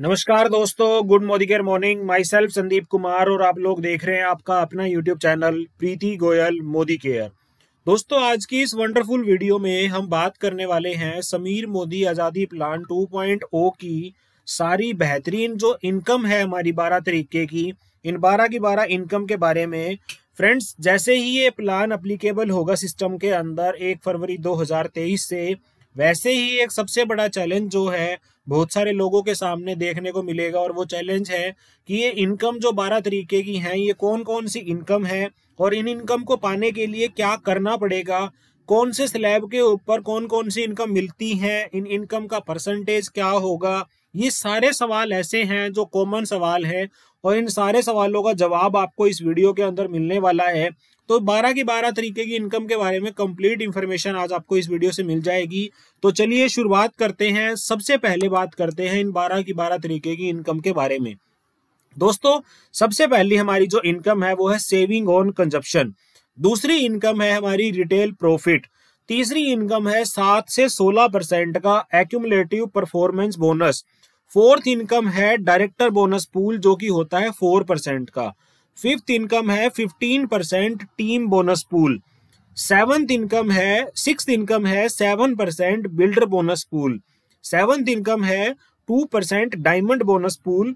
नमस्कार दोस्तों गुड मोदीगेर morning myself Sandeep Kumar और आप लोग देख रहे हैं आपका अपना YouTube channel Preeti Goyal Modicare दोस्तों आज की इस वंडरफुल वीडियो में हम बात करने वाले हैं समीर मोदी आजादी प्लान 2.0 की सारी बेहतरीन जो इनकम है हमारी बारह तरीके की इन बारह की बारह इनकम के बारे में फ्रेंड्स जैसे ही ये प्लान अप्लीकेबल होगा सिस्टम के अंदर एक फरवरी दो से वैसे ही एक सबसे बड़ा चैलेंज जो है बहुत सारे लोगों के सामने देखने को मिलेगा और वो चैलेंज है कि ये इनकम जो बारह तरीके की हैं ये कौन कौन सी इनकम है और इन इनकम को पाने के लिए क्या करना पड़ेगा कौन से स्लैब के ऊपर कौन कौन सी इनकम मिलती है इन इनकम का परसेंटेज क्या होगा ये सारे सवाल ऐसे हैं जो कॉमन सवाल हैं और इन सारे सवालों का जवाब आपको इस वीडियो के अंदर मिलने वाला है तो 12 की 12 तरीके की इनकम के बारे में कंप्लीट इन्फॉर्मेशन आज आपको इस वीडियो से मिल जाएगी तो चलिए शुरुआत करते हैं सबसे पहले बात करते हैं इन 12 की 12 तरीके की इनकम के बारे में दोस्तों सबसे पहली हमारी जो इनकम है वो है सेविंग ऑन कंजप्शन दूसरी इनकम है हमारी रिटेल प्रॉफिट तीसरी इनकम है सात से सोलह परसेंट का accumulative performance bonus fourth income है डायरेक्टर बोनस पूल जो कि होता है फोर परसेंट का फिफ्थ इनकम है fifteen percent team bonus pool seventh income है सिक्स इनकम है seven percent builder bonus pool seventh income है two percent diamond bonus pool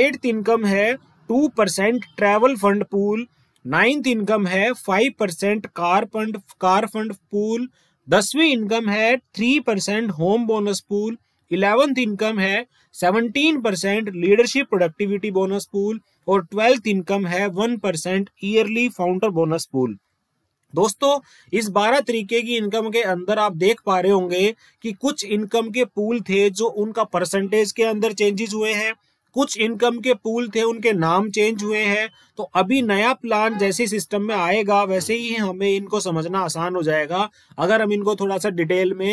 eighth income है two percent travel fund pool ninth income है five percent car fund car fund pool दसवीं income है three percent home bonus pool eleventh income है seventeen percent leadership productivity bonus pool और twelfth income है one percent yearly founder bonus pool दोस्तों इस 12 तरीके की इनकम के अंदर आप देख पा रहे होंगे कि कुछ इनकम के पूल थे जो उनका परसेंटेज के अंदर चेंजेस हुए हैं कुछ इनकम के पूल थे उनके नाम चेंज हुए हैं तो अभी नया प्लान जैसे सिस्टम में आएगा वैसे ही हमें इनको समझना आसान हो जाएगा अगर हम इनको थोड़ा सा डिटेल में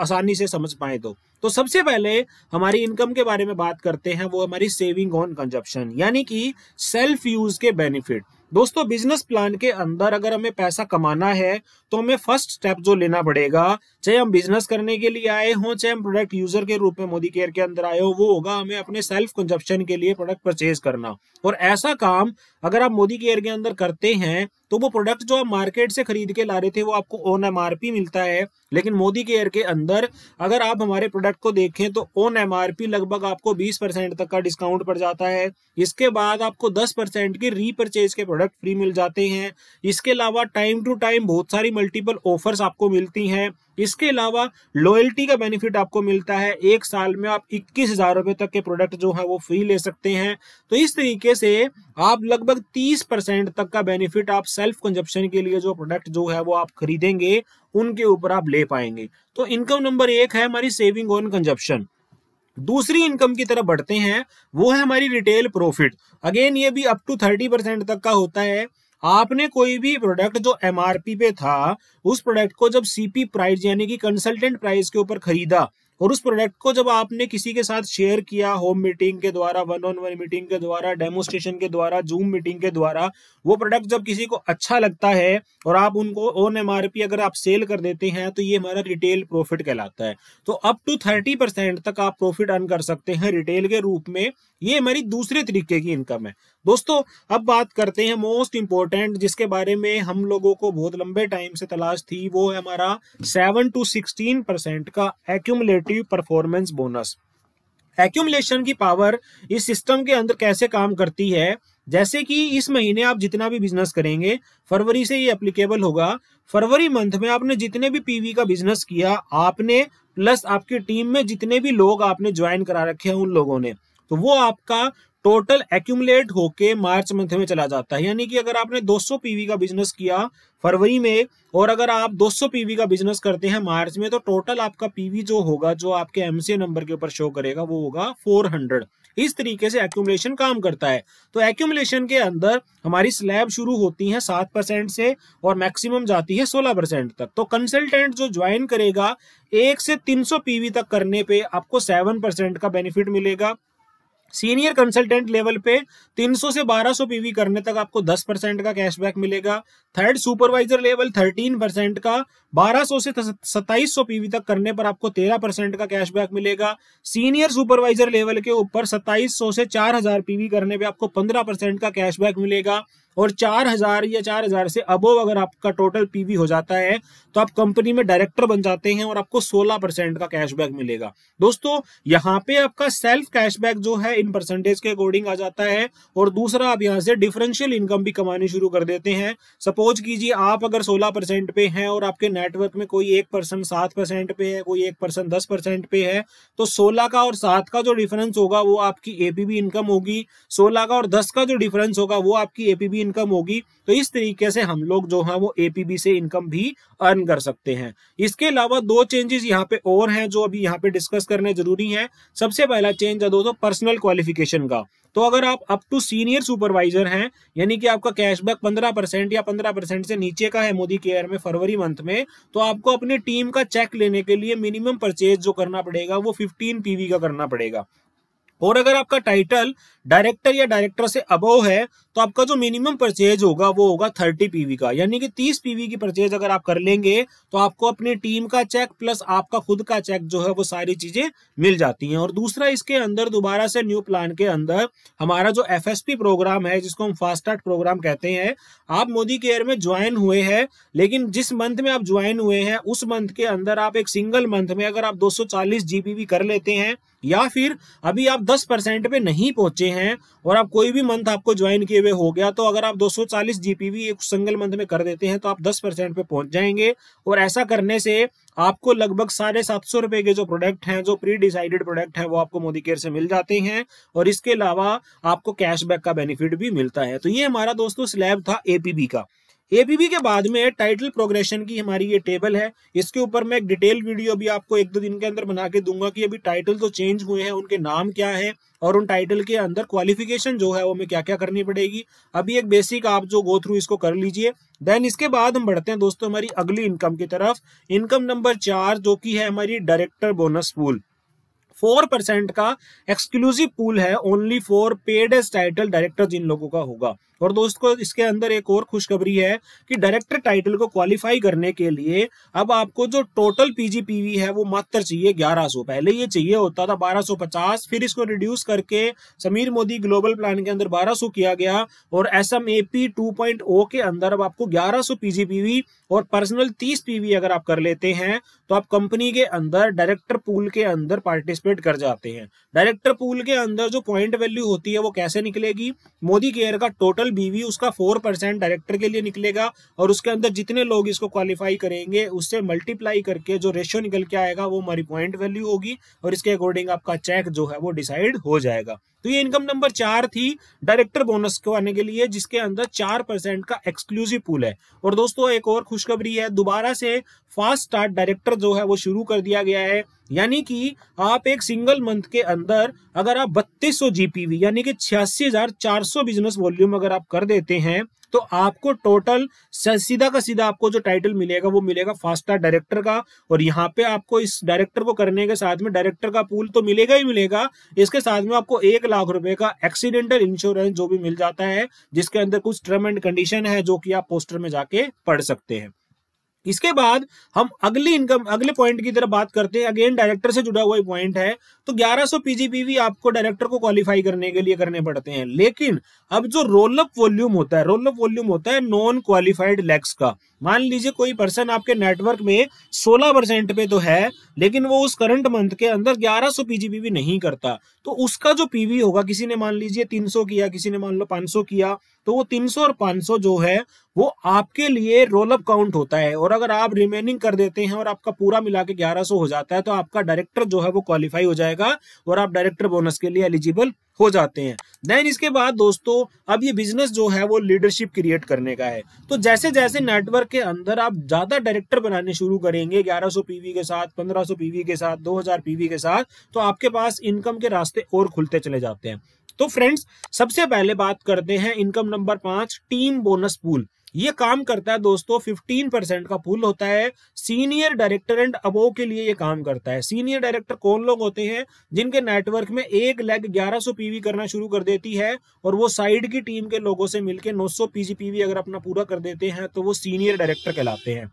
आसानी से समझ पाए तो तो सबसे पहले हमारी इनकम के बारे में बात करते हैं वो हमारी सेविंग ऑन कंजप्शन यानी कि सेल्फ यूज के बेनिफिट दोस्तों बिजनेस प्लान के अंदर अगर हमें पैसा कमाना है तो हमें फर्स्ट स्टेप जो लेना पड़ेगा चाहे हम बिजनेस करने के लिए आए हों चाहे हम प्रोडक्ट यूजर के रूप में मोदी केयर के अंदर आए हो वो होगा हमें अपने सेल्फ कंजप्शन के लिए प्रोडक्ट परचेज करना और ऐसा काम अगर आप मोदी केयर के अंदर करते हैं तो वो प्रोडक्ट जो आप मार्केट से खरीद के ला रहे थे वो आपको ओन एम मिलता है लेकिन मोदी केयर के अंदर अगर आप हमारे प्रोडक्ट को देखें तो ओन एम लगभग आपको 20 परसेंट तक का डिस्काउंट पड़ जाता है इसके बाद आपको 10 परसेंट की रीपरचेज के प्रोडक्ट फ्री मिल जाते हैं इसके अलावा टाइम टू टाइम बहुत सारी मल्टीपल ऑफर्स आपको मिलती हैं इसके अलावा लॉयल्टी का बेनिफिट आपको मिलता है एक साल में आप इक्कीस हजार रुपए तक के प्रोडक्ट जो है वो फ्री ले सकते हैं तो इस तरीके से आप लगभग तीस परसेंट तक का बेनिफिट आप सेल्फ कंजप्शन के लिए जो प्रोडक्ट जो है वो आप खरीदेंगे उनके ऊपर आप ले पाएंगे तो इनकम नंबर एक है हमारी सेविंग ऑन कंजप्शन दूसरी इनकम की तरफ बढ़ते हैं वो है हमारी रिटेल प्रॉफिट अगेन ये भी अप टू थर्टी परसेंट तक का होता है आपने कोई भी प्रोडक्ट जो एमआरपी पे था उस प्रोडक्ट को जब सीपी प्राइस यानी कि कंसल्टेंट प्राइस के ऊपर खरीदा और उस प्रोडक्ट को जब आपने किसी के साथ शेयर किया होम मीटिंग के द्वारा वन ऑन वन मीटिंग के द्वारा डेमोस्ट्रेशन के द्वारा जूम मीटिंग के द्वारा वो प्रोडक्ट जब किसी को अच्छा लगता है और आप उनको ऑन एम अगर आप सेल कर देते हैं तो ये हमारा रिटेल प्रॉफिट कहलाता है तो अप टू थर्टी तक आप प्रॉफिट अर्न कर सकते हैं रिटेल के रूप में ये हमारी दूसरे तरीके की इनकम है दोस्तों अब बात करते हैं मोस्ट इंपॉर्टेंट जिसके बारे में हम लोगों को बहुत लंबे टाइम से तलाश थी वो है हमारा सेवन टू सिक्सटीन परसेंट का एक्यूमुलेटिव परफॉर्मेंस बोनस एक्यूमुलेशन की पावर इस सिस्टम के अंदर कैसे काम करती है जैसे कि इस महीने आप जितना भी बिजनेस करेंगे फरवरी से ये अप्लीकेबल होगा फरवरी मंथ में आपने जितने भी पीवी का बिजनेस किया आपने प्लस आपकी टीम में जितने भी लोग आपने ज्वाइन करा रखे हैं उन लोगों ने तो वो आपका टोटल एक्यूमुलेट होके मार्च मंथ में चला जाता है यानी कि अगर आपने 200 पीवी का बिजनेस किया फरवरी में और अगर आप 200 पीवी का बिजनेस करते हैं मार्च में तो टोटल आपका पीवी जो होगा जो आपके एमसीए नंबर के ऊपर शो करेगा वो होगा 400 इस तरीके से एक्यूमुलेशन काम करता है तो एक्यूमुलेशन के अंदर हमारी स्लैब शुरू होती है सात परसेंट से और मैक्सिमम जाती है सोलह परसेंट तक तो कंसल्टेंट जो ज्वाइन करेगा एक से तीन सौ पीवी तक करने पे आपको सेवन परसेंट का बेनिफिट मिलेगा सीनियर कंसल्टेंट लेवल पे 300 से 1200 पीवी करने तक आपको 10 परसेंट का कैशबैक मिलेगा थर्ड सुपरवाइजर लेवल 13 परसेंट का 1200 से 2700 पीवी तक करने पर आपको 13 परसेंट का कैशबैक मिलेगा सीनियर सुपरवाइजर लेवल के ऊपर 2700 से 4000 पीवी करने पे आपको 15 परसेंट का कैशबैक मिलेगा और चार हजार या चार हजार से अबोव अगर आपका टोटल पीवी हो जाता है तो आप कंपनी में डायरेक्टर बन जाते हैं और आपको सोलह परसेंट का कैशबैक मिलेगा दोस्तों यहाँ पे आपका सेल्फ कैशबैक जो है इन परसेंटेज के अकॉर्डिंग आ जाता है और दूसरा आप यहाँ से डिफरेंशियल इनकम भी कमानी शुरू कर देते हैं सपोज कीजिए आप अगर सोलह परसेंट पे है और आपके नेटवर्क में कोई एक पर्सन सात परसेंट पे है कोई एक पर्सन दस परसेंट पे है तो सोलह का और सात का जो डिफरेंस होगा वो आपकी एपीबी इनकम होगी सोलह का और दस का जो डिफरेंस होगा वो आपकी एपीबी इनकम होगी तो इस तरीके से हम लोग जो है वो एपीबी से इनकम भी अर्न कर सकते हैं इसके अलावा दो चेंजेस यहाँ पे और हैं जो अभी यहाँ पे डिस्कस करने जरूरी हैं सबसे पहला चेंज है दोस्तों पर्सनल क्वालिफिकेशन का तो अगर आप अप टू सीनियर सुपरवाइजर हैं यानी कि आपका कैशबैक 15 परसेंट या 15 परसेंट से नीचे का है मोदी केयर में फरवरी मंथ में तो आपको अपने टीम का चेक लेने के लिए मिनिमम परचेज जो करना पड़ेगा वो 15 पीवी का करना पड़ेगा और अगर आपका टाइटल डायरेक्टर या डायरेक्टर से अबोव है तो आपका जो मिनिमम परचेज होगा वो होगा थर्टी पीवी का यानी कि तीस पीवी की परचेज अगर आप कर लेंगे तो आपको अपनी टीम का चेक प्लस आपका खुद का चेक जो है वो सारी चीजें मिल जाती हैं और दूसरा इसके अंदर दोबारा से न्यू प्लान के अंदर हमारा जो एफ प्रोग्राम है जिसको हम फास्ट स्टार्ट प्रोग्राम कहते हैं आप मोदी केयर में ज्वाइन हुए हैं लेकिन जिस मंथ में आप ज्वाइन हुए हैं उस मंथ के अंदर आप एक सिंगल मंथ में अगर आप दो जीबीबी कर लेते हैं या फिर अभी आप 10 परसेंट पे नहीं पहुंचे हैं और आप कोई भी मंथ आपको ज्वाइन किए वे हो गया तो अगर आप 240 सौ चालीस जीपीवी एक सिंगल मंथ में कर देते हैं तो आप 10 परसेंट पे पहुंच जाएंगे और ऐसा करने से आपको लगभग साढ़े सात सौ रुपए के जो प्रोडक्ट हैं जो प्री डिसाइडेड प्रोडक्ट हैं वो आपको मोदी केयर से मिल जाते हैं और इसके अलावा आपको कैशबैक का बेनिफिट भी मिलता है तो ये हमारा दोस्तों स्लैब था एपीबी का एपीबी के बाद में टाइटल प्रोग्रेशन की हमारी ये टेबल है इसके ऊपर मैं एक डिटेल वीडियो भी आपको एक दो दिन के अंदर बना के दूंगा कि अभी टाइटल तो चेंज हुए हैं उनके नाम क्या है और उन टाइटल के अंदर क्वालिफिकेशन जो है वो हमें क्या क्या करनी पड़ेगी अभी एक बेसिक आप जो गो थ्रू इसको कर लीजिए देन इसके बाद हम बढ़ते हैं दोस्तों हमारी अगली इनकम की तरफ इनकम नंबर चार जो की है हमारी director bonus pool four percent का एक्सक्लूसिव पूल है only for paid as title director जिन लोगों का होगा और दोस्तों इसके अंदर एक और खुशखबरी है कि डायरेक्टर टाइटल को क्वालिफाई करने के लिए अब आपको जो टोटल पीजीपीवी है वो मात्र चाहिए 1100 पहले ये चाहिए होता था पचास फिर इसको रिड्यूस करके समीर मोदी ग्लोबल प्लान के अंदर 1200 किया गया और एस एम oh के अंदर अब आपको ग्यारह सो पीजीपीवी और पर्सनल तीस पीवी अगर आप कर लेते हैं तो आप कंपनी के अंदर डायरेक्टर पूल के अंदर पार्टिसिपेट कर जाते हैं डायरेक्टर पूल के अंदर जो पॉइंट वैल्यू होती है वो कैसे निकलेगी मोदी केयर का टोटल बीवी उसका फोर परसेंट डायरेक्टर के लिए निकलेगा और उसके अंदर जितने लोग इसको क्वालिफाई करेंगे उससे मल्टीप्लाई करके जो रेशियो निकल के आएगा वो हमारी पॉइंट वैल्यू होगी और इसके अकॉर्डिंग आपका चेक जो है वो डिसाइड हो जाएगा तो ये इनकम नंबर चार थी डायरेक्टर बोनस को आने के लिए जिसके अंदर चार परसेंट का एक्सक्लूसिव पूल है और दोस्तों एक और खुशखबरी है दोबारा से फास्ट स्टार्ट डायरेक्टर जो है वो शुरू कर दिया गया है यानी कि आप एक सिंगल मंथ के अंदर अगर आप बत्तीस सौ जीपीवी यानी कि छियासी हजार चार सौ बिजनेस वॉल्यूम अगर आप कर देते हैं तो आपको टोटल सीधा का सीधा आपको जो टाइटल मिलेगा वो मिलेगा फास्टा डायरेक्टर का और यहाँ पे आपको इस डायरेक्टर को करने के साथ में डायरेक्टर का पूल तो मिलेगा ही मिलेगा इसके साथ में आपको एक लाख रुपए का एक्सीडेंटल इंश्योरेंस जो भी मिल जाता है जिसके अंदर कुछ टर्म एंड कंडीशन है जो कि आप पोस्टर में जाके पढ़ सकते हैं इसके बाद हम अगली इनकम अगले पॉइंट की तरफ बात करते हैं अगेन डायरेक्टर से जुड़ा हुआ पॉइंट है तो 1100 पीजीपीवी आपको डायरेक्टर को क्वालिफाई करने के लिए करने पड़ते हैं लेकिन अब जो रोल अप वॉल्यूम होता है रोल अप वॉल्यूम होता है नॉन क्वालिफाइड लैक्स का मान लीजिए कोई पर्सन आपके नेटवर्क में सोलह पे तो है लेकिन वो उस करंट मंथ के अंदर ग्यारह पीजीपीवी नहीं करता तो उसका जो पीवी होगा किसी ने मान लीजिए तीन किया किसी ने मान लो पांच किया तो वो 300 और 500 जो है वो आपके लिए रोल अप काउंट होता है और अगर आप रिमेनिंग कर देते हैं और आपका पूरा मिला के ग्यारह हो जाता है तो आपका डायरेक्टर जो है वो क्वालिफाई हो जाएगा और आप डायरेक्टर बोनस के लिए एलिजिबल हो जाते हैं देन इसके बाद दोस्तों अब ये बिजनेस जो है वो लीडरशिप क्रिएट करने का है तो जैसे जैसे नेटवर्क के अंदर आप ज्यादा डायरेक्टर बनाने शुरू करेंगे 1100 पीवी के साथ 1500 पीवी के साथ 2000 पीवी के साथ तो आपके पास इनकम के रास्ते और खुलते चले जाते हैं तो फ्रेंड्स सबसे पहले बात करते हैं इनकम नंबर पांच टीम बोनस पूल ये काम करता है दोस्तों 15 परसेंट का पूल होता है सीनियर डायरेक्टर एंड अबो के लिए ये काम करता है सीनियर डायरेक्टर कौन लोग होते हैं जिनके नेटवर्क में एक लेग 1100 पीवी करना शुरू कर देती है और वो साइड की टीम के लोगों से मिलके 900 पीजी पीवी अगर अपना पूरा कर देते हैं तो वो सीनियर डायरेक्टर कहलाते हैं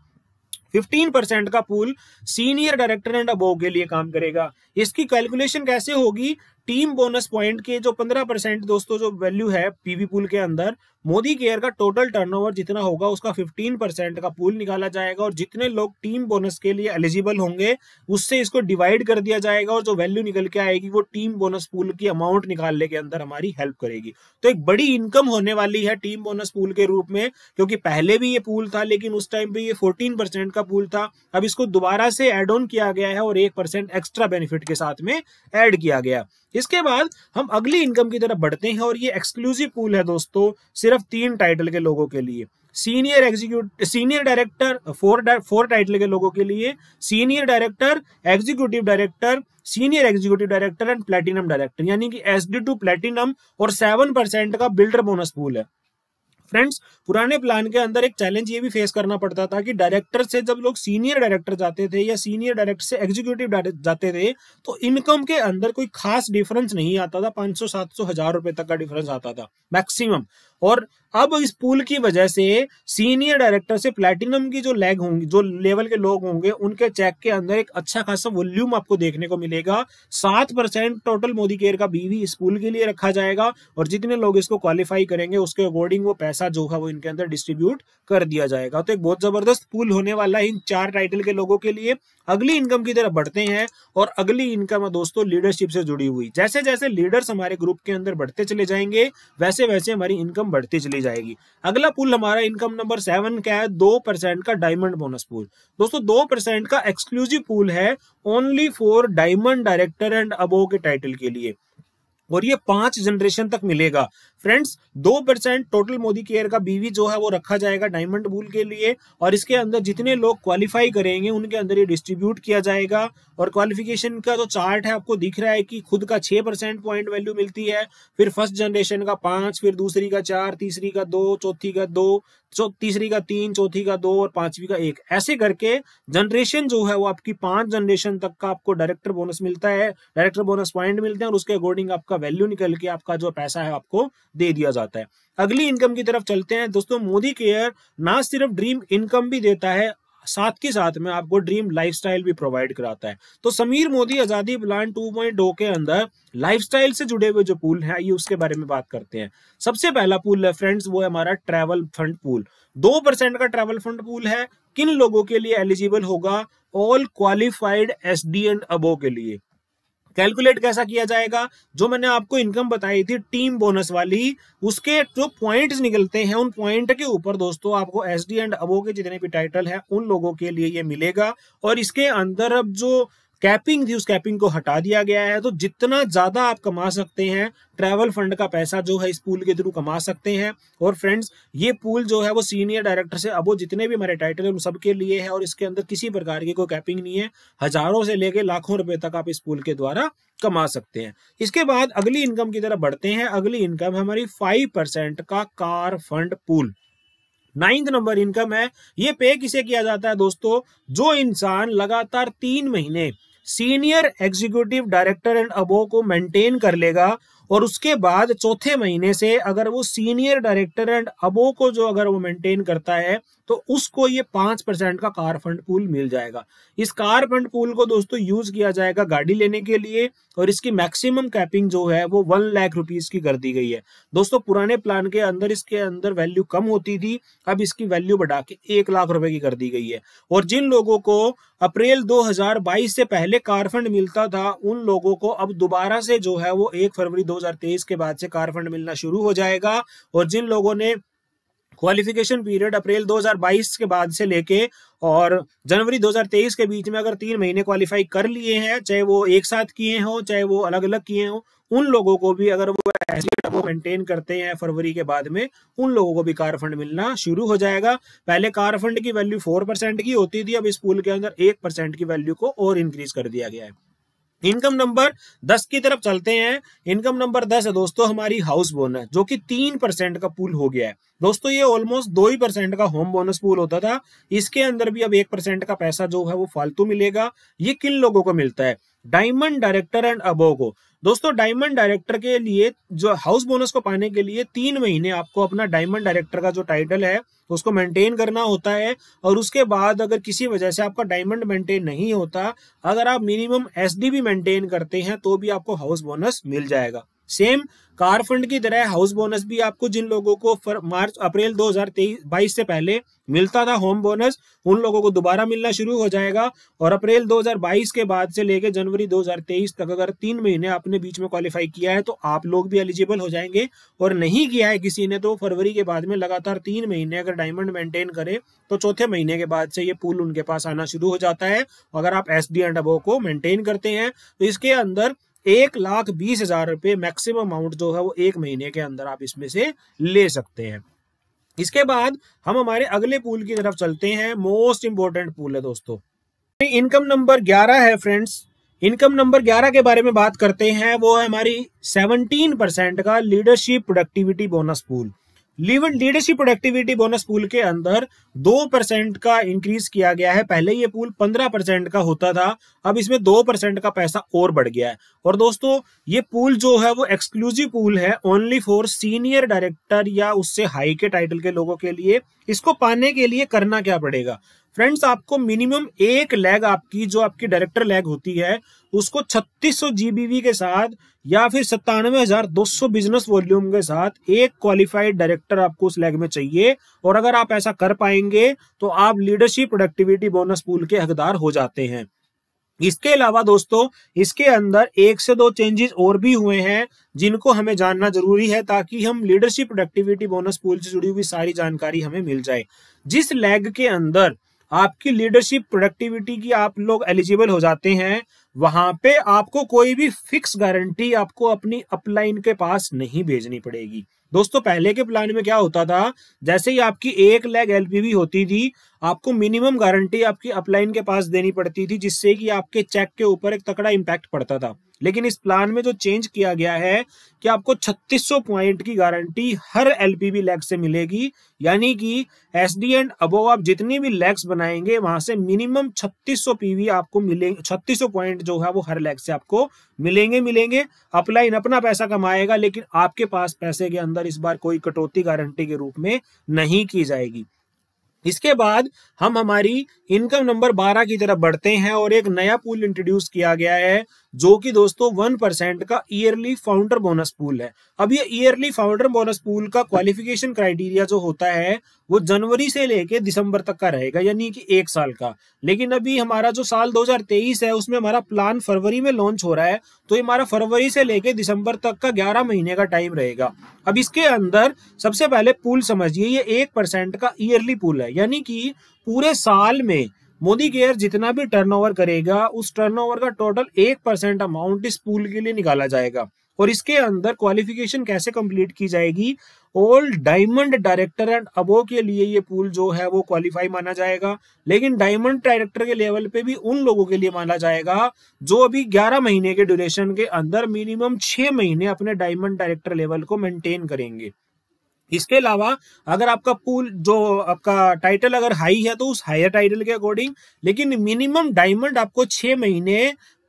15 का pool senior director and above के लिए काम करेगा इसकी कैलकुलेशन कैसे होगी टीम बोनस पॉइंट के जो पंद्रह परसेंट दोस्तों जो वैल्यू है पीवी पूल के अंदर मोदी केयर का टोटल टर्नओवर जितना होगा उसका फिफ्टीन परसेंट का पूल निकाला जाएगा और जितने लोग टीम बोनस के लिए एलिजिबल होंगे उससे इसको डिवाइड कर दिया जाएगा और जो वैल्यू निकल के आएगी वो टीम बोनस पूल की अमाउंट निकालने के अंदर हमारी हेल्प करेगी तो एक बड़ी इनकम होने वाली है टीम बोनस पूल के रूप में क्योंकि पहले भी ये पूल था लेकिन उस टाइम पे ये फोर्टीन का पूल था अब इसको दोबारा से एड ऑन किया गया है और एक एक्स्ट्रा बेनिफिट के साथ में एड किया गया इसके बाद हम अगली इनकम की तरफ बढ़ते हैं और ये एक्सक्लूसिव पूल है दोस्तों सिर्फ तीन टाइटल के लोगों के लिए senior executive senior director four four title के लोगों के लिए senior director executive director senior executive director and platinum director यानी कि एस डी टू प्लेटिनम और सेवन परसेंट का बिल्डर बोनस पूल है फ्रेंड्स पुराने प्लान के अंदर एक चैलेंज ये भी फेस करना पड़ता था कि डायरेक्टर से जब लोग सीनियर डायरेक्टर जाते थे या सीनियर डायरेक्टर से एग्जीक्यूटिव जाते थे तो इनकम के अंदर कोई खास डिफरेंस नहीं आता था पांच सौ सात सौ हजार रुपए तक का डिफरेंस आता था मैक्सिमम और अब इस पुल की वजह से सीनियर डायरेक्टर से प्लेटिनम की जो लैग होंगी जो लेवल के लोग होंगे उनके चेक के अंदर एक अच्छा खासा वॉल्यूम आपको देखने को मिलेगा सात परसेंट टोटल मोदी केयर का बीवी इस पुल के लिए रखा जाएगा और जितने लोग इसको क्वालिफाई करेंगे उसके अकॉर्डिंग वो पैसा जो है वो इनके अंदर डिस्ट्रीब्यूट कर दिया जाएगा तो एक बहुत जबरदस्त पुल होने वाला है इन चार टाइटल के लोगों के लिए अगली इनकम की तरफ बढ़ते हैं और अगली इनकम दोस्तों लीडरशिप से जुड़ी हुई जैसे जैसे लीडर्स हमारे ग्रुप के अंदर बढ़ते चले जाएंगे वैसे वैसे हमारी इनकम बढ़ती चली जाएगी अगला पुल हमारा इनकम नंबर सेवन क्या है दो परसेंट का डायमंड बोनस पूल दोस्तों दो परसेंट का एक्सक्लूसिव पूल है only for diamond director and above के टाइटल के लिए और ये पांच जनरेशन तक मिलेगा फ्रेंड्स दो परसेंट टोटल मोदी केयर का बीवी जो है वो रखा जाएगा डायमंड पूल के लिए और इसके अंदर जितने लोग क्वालिफाई करेंगे उनके अंदर ये डिस्ट्रीब्यूट किया जाएगा और क्वालिफिकेशन का जो तो चार्ट है आपको दिख रहा है कि खुद का छह परसेंट पॉइंट वैल्यू मिलती है फिर फर्स्ट जनरेशन का पांच फिर दूसरी का चार तीसरी का दो चौथी का दो तीसरी का तीन चौथी का दो और पांचवी का एक ऐसे करके जनरेशन जो है वो आपकी पांच जनरेशन तक का आपको डायरेक्टर बोनस मिलता है डायरेक्टर बोनस पॉइंट मिलते हैं और उसके अकॉर्डिंग आपका वैल्यू निकल के आपका जो पैसा है आपको दे दिया जाता है अगली इनकम की तरफ चलते हैं दोस्तों मोदी केयर ना सिर्फ ड्रीम इनकम भी देता है साथ के साथ में आपको ड्रीम लाइफस्टाइल भी प्रोवाइड कराता है तो समीर मोदी आजादी प्लान 2.0 के अंदर लाइफस्टाइल से जुड़े हुए जो पूल है ये उसके बारे में बात करते हैं सबसे पहला पूल है फ्रेंड्स वो है हमारा ट्रैवल फंड पूल दो परसेंट का ट्रैवल फंड पूल है किन लोगों के लिए एलिजिबल होगा all qualified S D and above के लिए कैलकुलेट कैसा किया जाएगा जो मैंने आपको इनकम बताई थी टीम बोनस वाली उसके जो पॉइंट्स निकलते हैं उन पॉइंट के ऊपर दोस्तों आपको एस डी एंड अबो के जितने भी टाइटल हैं उन लोगों के लिए ये मिलेगा और इसके अंदर अब जो कैपिंग थी उस कैपिंग को हटा दिया गया है तो जितना ज्यादा आप कमा सकते हैं ट्रैवल फंड का पैसा जो है इस पूल के थ्रू कमा सकते हैं और फ्रेंड्स ये पूल जो है वो सीनियर डायरेक्टर से अब जितने भी हमारे टाइटल है उन सबके लिए है और इसके अंदर किसी प्रकार की कोई कैपिंग नहीं है हजारों से लेके लाखों रुपए तक आप इस पूल के द्वारा कमा सकते हैं इसके बाद अगली इनकम की तरफ बढ़ते हैं अगली इनकम हमारी फाइव परसेंट का car fund pool ninth number income है ये पे किसे किया जाता है दोस्तों जो इंसान लगातार तीन महीने senior executive director and above को मेंटेन कर लेगा और उसके बाद चौथे महीने से अगर वो सीनियर डायरेक्टर एंड अबो को जो अगर वो मेंटेन करता है तो उसको ये पांच परसेंट का कार फंड पूल मिल जाएगा इस कार फंड पूल को दोस्तों यूज किया जाएगा गाड़ी लेने के लिए और इसकी मैक्सिमम कैपिंग जो है वो वन लाख रुपीज की कर दी गई है दोस्तों पुराने प्लान के अंदर इसके अंदर वैल्यू कम होती थी अब इसकी वैल्यू बढ़ा के एक लाख रुपए की कर दी गई है और जिन लोगों को अप्रैल दो से पहले कार फंड मिलता था उन लोगों को अब दोबारा से जो है वो एक फरवरी दो 2023 के बाद से कार फंड मिलना शुरू हो जाएगा और जिन लोगों ने क्वालिफिकेशन पीरियड अप्रैल 2022 के बाद से लेके और जनवरी 2023 के बीच में अगर तीन महीने क्वालिफाई कर लिए हैं चाहे वो एक साथ किए हों चाहे वो अलग अलग किए हों उन लोगों को भी अगर वो को मेंटेन करते हैं फरवरी के बाद में उन लोगों को भी कार फंड मिलना शुरू हो जाएगा पहले कार फंड की वैल्यू फोर परसेंट की होती थी अब इस पूल के अंदर एक परसेंट की वैल्यू को और इंक्रीज कर दिया गया है इनकम नंबर दस की तरफ चलते हैं इनकम नंबर दस है दोस्तों हमारी हाउस बोनस जो कि तीन परसेंट का पूल हो गया है दोस्तों ये ऑलमोस्ट दो ही परसेंट का होम बोनस पूल होता था इसके अंदर भी अब एक परसेंट का पैसा जो है वो फालतू मिलेगा ये किन लोगों को मिलता है डायमंड डायरेक्टर एंड अबो को दोस्तों डायमंड डायरेक्टर के लिए जो हाउस बोनस को पाने के लिए तीन महीने आपको अपना डायमंड डायरेक्टर का जो टाइटल है उसको मेंटेन करना होता है और उसके बाद अगर किसी वजह से आपका डायमंड मेंटेन नहीं होता अगर आप मिनिमम एसडी भी मेंटेन करते हैं तो भी आपको हाउस बोनस मिल जाएगा सेम कार फंड की तरह हाउस बोनस भी आपको जिन लोगों को मार्च अप्रैल 2023-22 से पहले मिलता था होम बोनस उन लोगों को दोबारा मिलना शुरू हो जाएगा और अप्रैल 2022 के बाद से लेकर जनवरी 2023 तक अगर तीन महीने आपने बीच में क्वालिफाई किया है तो आप लोग भी एलिजिबल हो जाएंगे और नहीं किया है किसी ने तो फरवरी के बाद में लगातार तीन महीने अगर डायमंड मेंटेन करे तो चौथे महीने के बाद से ये पुल उनके पास आना शुरू हो जाता है अगर आप एस डी एंड को मेंटेन करते हैं तो इसके अंदर एक लाख बीस हजार रुपए मैक्सिमम अमाउंट जो है वो एक महीने के अंदर आप इसमें से ले सकते हैं इसके बाद हम हमारे अगले पूल की तरफ चलते हैं मोस्ट इंपॉर्टेंट पूल है दोस्तों इनकम नंबर 11 है फ्रेंड्स इनकम नंबर 11 के बारे में बात करते हैं वो है हमारी 17 परसेंट का लीडरशिप प्रोडक्टिविटी बोनस पूल लिव लीडरशिप प्रोडक्टिविटी बोनस पूल के अंदर दो परसेंट का इंक्रीज किया गया है पहले ये पूल पंद्रह परसेंट का होता था अब इसमें दो परसेंट का पैसा और बढ़ गया है और दोस्तों ये पूल जो है वो एक्सक्लूसिव पूल है ओनली फॉर सीनियर डायरेक्टर या उससे हाई के टाइटल के लोगों के लिए इसको पाने के लिए करना क्या पड़ेगा फ्रेंड्स आपको मिनिमम एक लैग आपकी जो आपकी डायरेक्टर लैग होती है उसको 3600 जीबीवी के साथ या फिर सत्तानवे बिजनेस वॉल्यूम के साथ एक क्वालिफाइड डायरेक्टर आपको उस लैग में चाहिए और अगर आप ऐसा कर पाएंगे तो आप लीडरशिप प्रोडक्टिविटी बोनस पूल के हकदार हो जाते हैं इसके अलावा दोस्तों इसके अंदर एक से दो चेंजेस और भी हुए हैं जिनको हमें जानना जरूरी है ताकि हम लीडरशिप प्रोडक्टिविटी बोनस पूल से जुड़ी हुई सारी जानकारी हमें मिल जाए जिस लैग के अंदर आपकी लीडरशिप प्रोडक्टिविटी की आप लोग एलिजिबल हो जाते हैं वहां पे आपको कोई भी फिक्स गारंटी आपको अपनी अपलाइन के पास नहीं भेजनी पड़ेगी दोस्तों पहले के प्लान में क्या होता था जैसे ही आपकी एक लैग एलपीवी होती थी आपको मिनिमम गारंटी आपकी अपलाइन के पास देनी पड़ती थी जिससे कि आपके चेक के ऊपर एक तकड़ा इम्पैक्ट पड़ता था लेकिन इस प्लान में जो चेंज किया गया है कि आपको 3600 पॉइंट की गारंटी हर एलपीबी लैग से मिलेगी यानी कि एस डी एंड अबोव आप जितनी भी लैग्स बनाएंगे वहां से मिनिमम 3600 पीवी आपको मिलेंगे 3600 पॉइंट जो है वो हर लैग से आपको मिलेंगे मिलेंगे अपलाइन अपना पैसा कमाएगा लेकिन आपके पास पैसे के अंदर इस बार कोई कटौती गारंटी के रूप में नहीं की जाएगी इसके बाद हम हमारी इनकम नंबर 12 की तरफ बढ़ते हैं और एक नया पूल इंट्रोड्यूस किया गया है जो कि दोस्तों वन परसेंट का ईयरली फाउंडर बोनस पूल है अब ये ईयरली फाउंडर बोनस पूल का क्वालिफिकेशन क्राइटेरिया जो होता है वो जनवरी से लेके दिसंबर तक का रहेगा यानी कि एक साल का लेकिन अभी हमारा जो साल 2023 है उसमें हमारा प्लान फरवरी में लॉन्च हो रहा है तो ये हमारा फरवरी से लेके दिसंबर तक का 11 महीने का टाइम रहेगा अब इसके अंदर सबसे पहले पूल समझिए ये एक परसेंट का ईयरली पूल है यानी कि पूरे साल में मोदी केयर जितना भी टर्नओवर करेगा उस टर्नओवर का टोटल एक परसेंट अमाउंट इस पूल के लिए निकाला जाएगा और इसके अंदर क्वालिफिकेशन कैसे कंप्लीट की जाएगी all diamond director and above के लिए ये पूल जो है वो क्वालिफाई माना जाएगा लेकिन डायमंड डायरेक्टर के लेवल पे भी उन लोगों के लिए माना जाएगा जो अभी 11 महीने के ड्यूरेशन के अंदर मिनिमम 6 महीने अपने डायमंड डायरेक्टर लेवल को मेंटेन करेंगे इसके अलावा अगर आपका पूल जो आपका टाइटल अगर हाई है तो उस हायर टाइटल के अकॉर्डिंग लेकिन मिनिमम डायमंड आपको छह महीने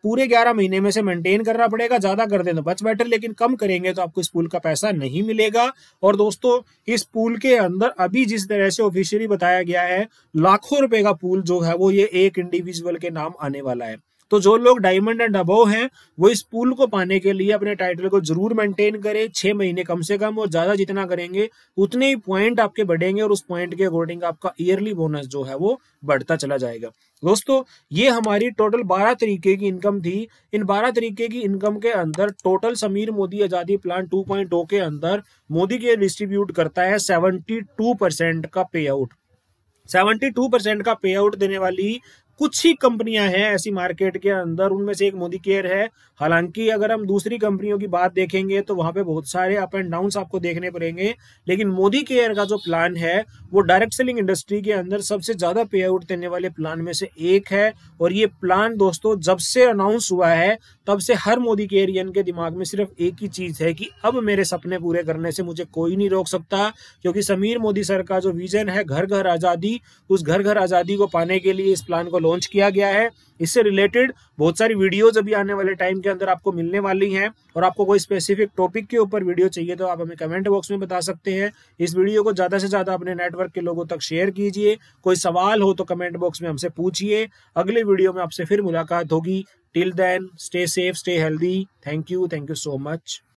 पूरे ग्यारह महीने में से मेंटेन करना पड़ेगा ज्यादा कर दे तो बच बैठे लेकिन कम करेंगे तो आपको इस पूल का पैसा नहीं मिलेगा और दोस्तों इस पूल के अंदर अभी जिस तरह से ऑफिशियली बताया गया है लाखों रुपए का पूल जो है वो ये एक इंडिविजुअल के नाम आने वाला है तो जो लोग डायमंड एंड अबोव हैं वो इस पूल को पाने के लिए अपने टाइटल को जरूर मेंटेन करें छह महीने कम से कम और ज्यादा जितना करेंगे उतने ही पॉइंट आपके बढ़ेंगे और उस पॉइंट के अकॉर्डिंग आपका ईयरली बोनस जो है वो बढ़ता चला जाएगा दोस्तों ये हमारी टोटल 12 तरीके की इनकम थी इन 12 तरीके की इनकम के अंदर टोटल समीर मोदी आजादी प्लान 2.0 के अंदर मोदी के डिस्ट्रीब्यूट करता है 72 परसेंट का पे आउट टू परसेंट का पे आउट देने वाली कुछ ही कंपनियां हैं ऐसी मार्केट के अंदर उनमें से एक मोदी केयर है हालांकि अगर हम दूसरी कंपनियों की बात देखेंगे तो वहां पे बहुत सारे अप एंड डाउन आपको देखने पड़ेंगे लेकिन मोदी केयर का जो प्लान है वो डायरेक्ट सेलिंग इंडस्ट्री के अंदर सबसे ज्यादा पे आउट देने वाले प्लान में से एक है और ये प्लान दोस्तों जब से अनाउंस हुआ है तब से हर मोदी केयरियन के दिमाग में सिर्फ एक ही चीज है कि अब मेरे सपने पूरे करने से मुझे कोई नहीं रोक सकता क्योंकि समीर मोदी सर का जो विजन है घर घर आजादी उस घर घर आजादी को पाने के लिए इस प्लान को लॉन्च किया गया है इससे रिलेटेड बहुत सारी वीडियोज अभी आने वाले टाइम के अंदर आपको मिलने वाली हैं और आपको कोई स्पेसिफिक टॉपिक के ऊपर वीडियो चाहिए तो आप हमें कमेंट बॉक्स में बता सकते हैं इस वीडियो को ज़्यादा से ज़्यादा अपने नेटवर्क के लोगों तक शेयर कीजिए कोई सवाल हो तो कमेंट बॉक्स में हमसे पूछिए अगले वीडियो में आपसे फिर मुलाकात होगी till then stay safe stay healthy thank you thank you so much